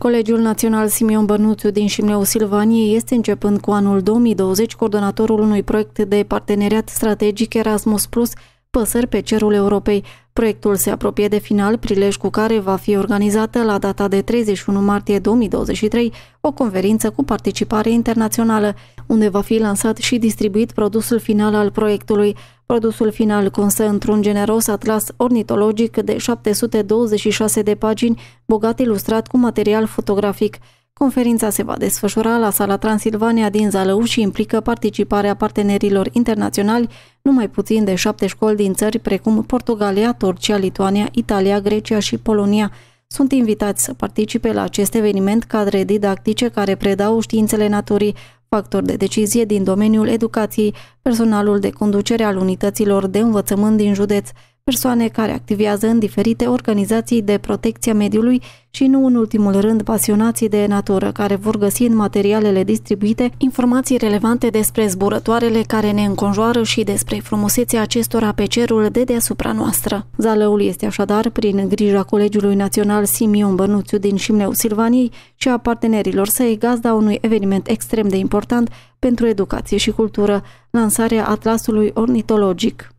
Colegiul Național Simion Bănuțiu din Șimneu Silvanie este începând cu anul 2020 coordonatorul unui proiect de parteneriat strategic Erasmus Plus Păsări pe cerul Europei. Proiectul se apropie de final, prilej cu care va fi organizată la data de 31 martie 2023 o conferință cu participare internațională, unde va fi lansat și distribuit produsul final al proiectului. Produsul final constă într-un generos atlas ornitologic de 726 de pagini, bogat ilustrat cu material fotografic. Conferința se va desfășura la Sala Transilvania din Zalău și implică participarea partenerilor internaționali, numai puțin de șapte școli din țări precum Portugalia, Turcia, Lituania, Italia, Grecia și Polonia. Sunt invitați să participe la acest eveniment cadre didactice care predau științele naturii, Factor de decizie din domeniul educației, personalul de conducere al unităților de învățământ din județ, persoane care activează în diferite organizații de protecție a mediului și nu în ultimul rând pasionații de natură, care vor găsi în materialele distribuite informații relevante despre zburătoarele care ne înconjoară și despre frumusețea acestora pe cerul de deasupra noastră. Zalăul este așadar prin grija Colegiului Național Simion Bănuțiu din Șimneu Silvaniei și a partenerilor săi gazda unui eveniment extrem de important pentru educație și cultură, lansarea Atlasului Ornitologic.